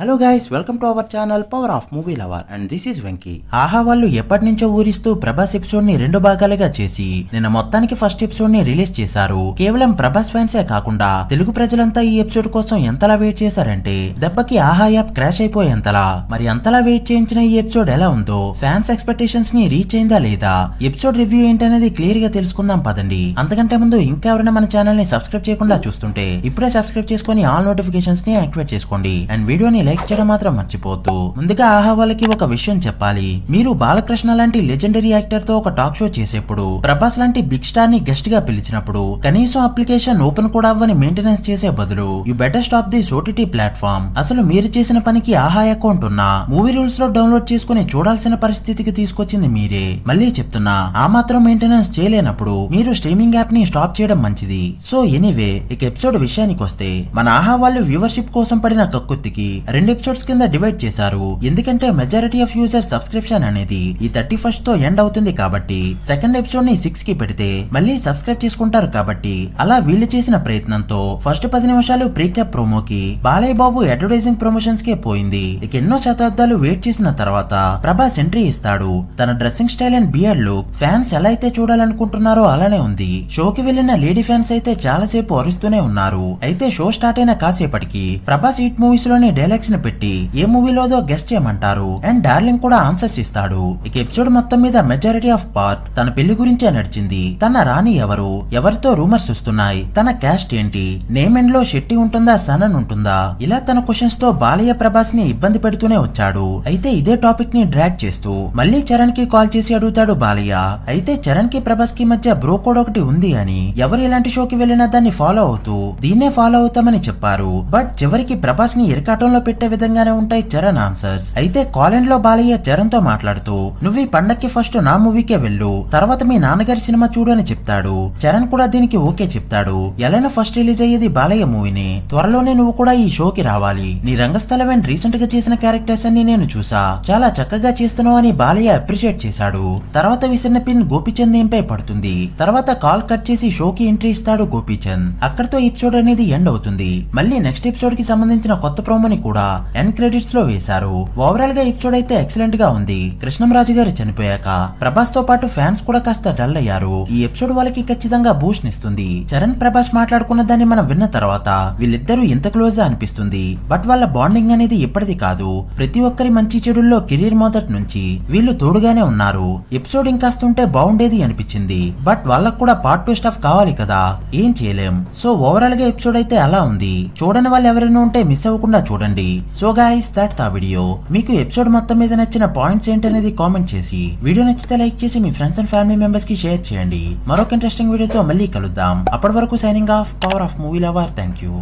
hello guys welcome to our channel power of movie lover and this is Venky Aha వాళ్ళు ఎప్పటి నుంచో ఊరిస్తూ Prabhas episode ని రెండు భాగాలుగా చేసి నిన్న మొత్తానికి ఫస్ట్ ఎపిసోడ్ ని రిలీజ్ చేశారు కేవలం ప్రభాస్ ఫ్యాన్సే కాకుండా తెలుగు ప్రజలంతా ఈ ఎపిసోడ్ కోసం ఎంతలా వెయిట్ చేశారంటే దెబ్బకి ఆహా యాప్ క్రాష్ అయిపోయేంతలా మరి అంతలా వెయిట్ చేయించిన ఈ ఎపిసోడ్ ఎలా ఉందో ఫ్యాన్స్ ఎక్స్పెక్టేషన్స్ ని రీచ్ అయిందా లేదా ఎపిసోడ్ రివ్యూ ఏంటనేది క్లియర్ గా తెలుసుకుందాం పదండి అంతకంటే ముందు ఇంకా ఎవరైనా మన ఛానల్ ని సబ్స్క్రైబ్ చేయకుండా చూస్తుంటే ఇప్పుడే సబ్స్క్రైబ్ చేసుకుని ఆల్ నోటిఫికేషన్స్ ని యాక్టివేట్ చేసుకోండి అండ్ వీడియోని లైక్ చేయడం మాత్రం మర్చిపోద్దు ముందుగా ఆహా వాళ్ళకి ఒక విషయం చెప్పాలి మీరు బాలకృష్ణ లాంటి లెజెండరీ యాక్టర్ తో ఒక టాక్ షో చేసేప్పుడు ప్రభాస్ లాంటి బిగ్ స్టార్ ని గెస్ట్ గా పిలిచినప్పుడు కనీసం అప్లికేషన్ ఓపెన్ కూడా అవ్వని మెయింటెనెన్స్ చేసే బదులు you better stop the OTT platform అసలు మీరు చేసిన పనికి ఆహా అకౌంట్ ఉన్నా మూవీ రూల్స్ లో డౌన్లోడ్ చేసుకుని చూడాల్సిన పరిస్థితికి తీసుకొచ్చింది మీరే మళ్ళీ చెప్తున్నా ఆ మాత్రం మెయింటెనెన్స్ చేయలేనప్పుడు మీరు స్ట్రీమింగ్ యాప్ ని స్టాప్ చేయడం మంచిది సో ఎనీవే ఇక ఎపిసోడ్ విషయానికి వస్తే మన ఆహా వాళ్ళు వ్యూవర్షిప్ కోసం పడిన కక్కుత్తికి రెండు ఎపిసోడ్స్ కింద డివైడ్ చేశారు ఎందుకంటే మెజారిటీ ఆఫ్ యూజర్ సబ్స్క్రిప్షన్ అనేది ఈ థర్టీ ఫస్ట్ తో ఎండ్ అవుతుంది కాబట్టి సెకండ్ ఎపిసోడ్ ని సిక్స్ కి పెడితే మళ్ళీ సబ్స్క్రైబ్ చేసుకుంటారు కాబట్టి అలా వీళ్ళు చేసిన ప్రయత్నంతో ఫస్ట్ పది నిమిషాలు ప్రీక్యాప్ ప్రోమోకి బాలయ్య బాబు అడ్వర్టైజింగ్ ప్రమోషన్స్ కే పోయింది ఇక ఎన్నో శతాబ్దాలు వెయిట్ చేసిన తర్వాత ప్రభాస్ ఎంట్రీ ఇస్తాడు తన dressing style and beard look fans ఎలా అయితే చూడాలనుకుంటున్నారో అలానే ఉంది షోకి వెళ్లిన లేడీ ఫ్యాన్స్ అయితే చాలా సేపు అరుస్తూనే ఉన్నారు అయితే షో స్టార్ట్ అయిన కాసేపటికి ప్రభాస్ హిట్ మూవీస్ లోని డైలాగ్స్ క్వశ్చన్ పెట్టి ఏ మూవీలోదో గెస్ట్ చేయమంటారు అండ్ డార్లింగ్ కూడా ఆన్సర్స్ ఇస్తాడు ఇక ఎపిసోడ్ మొత్తం మీద మెజారిటీ ఆఫ్ పార్ట్ తన పెళ్లి గురించే నడిచింది తన రాణి ఎవరు ఎవరితో రూమర్స్ వస్తున్నాయి తన క్యాస్ట్ ఏంటి నేమ్ ఎండ్ లో షెట్టి ఉంటుందా సనన్ ఉంటుందా ఇలా తన క్వశ్చన్స్ తో బాలయ్య ప్రభాస్ ని ఇబ్బంది పెడుతూనే వచ్చాడు అయితే ఇదే టాపిక్ ని డ్రాగ్ చేస్తూ మళ్లీ చరణ్ కి కాల్ చేసి అడుగుతాడు బాలయ్య అయితే చరణ్ కి ప్రభాస్ కి మధ్య బ్రో కోడ్ ఒకటి ఉంది అని ఎవరు ఇలాంటి షోకి వెళ్లినా దాన్ని ఫాలో అవుతూ దీన్నే ఫాలో అవుతామని చెప్పారు బట్ చివరికి ప్రభాస్ ని ఇరకాటంలో పెట్టి పెట్టే విధంగానే ఉంటాయి చరణ్ ఆన్సర్స్ అయితే కాలెండ్ లో బాలయ్య చరణ్ తో మాట్లాడుతూ నువ్వు ఈ పండక్కి ఫస్ట్ నా మూవీకే వెళ్ళు తర్వాత మీ నాన్నగారి సినిమా చూడు అని చెప్తాడు చరణ్ కూడా దీనికి ఓకే చెప్తాడు ఎలా ఫస్ట్ రిలీజ్ అయ్యేది బాలయ్య మూవీని త్వరలోనే నువ్వు కూడా ఈ షోకి రావాలి నీ రంగస్థలం అండ్ రీసెంట్ గా చేసిన క్యారెక్టర్స్ అన్ని నేను చూసా చాలా చక్కగా చేస్తున్నావు అని బాలయ్య అప్రిషియేట్ చేశాడు తర్వాత విసిరిన పిన్ గోపిచంద్ నేమ్ పై పడుతుంది తర్వాత కాల్ కట్ చేసి షోకి ఎంట్రీ ఇస్తాడు గోపీచంద్ అక్కడితో ఎపిసోడ్ అనేది ఎండ్ అవుతుంది మళ్ళీ నెక్స్ట్ ఎపిసోడ్ కి సంబంధించిన కొత్త ప్రోమోని కూడా ఎన్ క్రెడిట్స్ లో వేశారు ఓవరాల్ గా ఎపిసోడ్ అయితే ఎక్సలెంట్ గా ఉంది కృష్ణంరాజు గారు చనిపోయాక ప్రభాస్ తో పాటు ఫ్యాన్స్ కూడా కాస్త డల్ అయ్యారు ఈ ఎపిసోడ్ వాళ్ళకి ఖచ్చితంగా బూస్ట్ ఇస్తుంది చరణ్ ప్రభాస్ మాట్లాడుకున్న దాన్ని మనం విన్న తర్వాత వీళ్ళిద్దరూ ఇంత క్లోజ్ అనిపిస్తుంది బట్ వాళ్ళ బాండింగ్ అనేది ఇప్పటిది కాదు ప్రతి ఒక్కరి మంచి చెడుల్లో కెరీర్ మొదటి నుంచి వీళ్ళు తోడుగానే ఉన్నారు ఎపిసోడ్ ఇంకాస్తుంటే బాగుండేది అనిపించింది బట్ వాళ్ళకు కూడా పార్ట్ టూ స్టాఫ్ కావాలి కదా ఏం చేయలేం సో ఓవరాల్ గా ఎపిసోడ్ అయితే అలా ఉంది చూడని వాళ్ళు ఎవరైనా ఉంటే మిస్ అవ్వకుండా చూడండి so guys that the video మీకు ఎపిసోడ్ మొత్తం మీద నచ్చిన పాయింట్స్ ఏంటనేది కామెంట్ చేసి వీడియో నచ్చితే లైక్ చేసి మీ ఫ్రెండ్స్ అండ్ ఫ్యామిలీ మెంబర్స్ కి షేర్ చేయండి మరొక ఇంట్రెస్టింగ్ వీడియోతో మళ్ళీ కలుద్దాం అప్పటి వరకు signing off power of movie lover thank you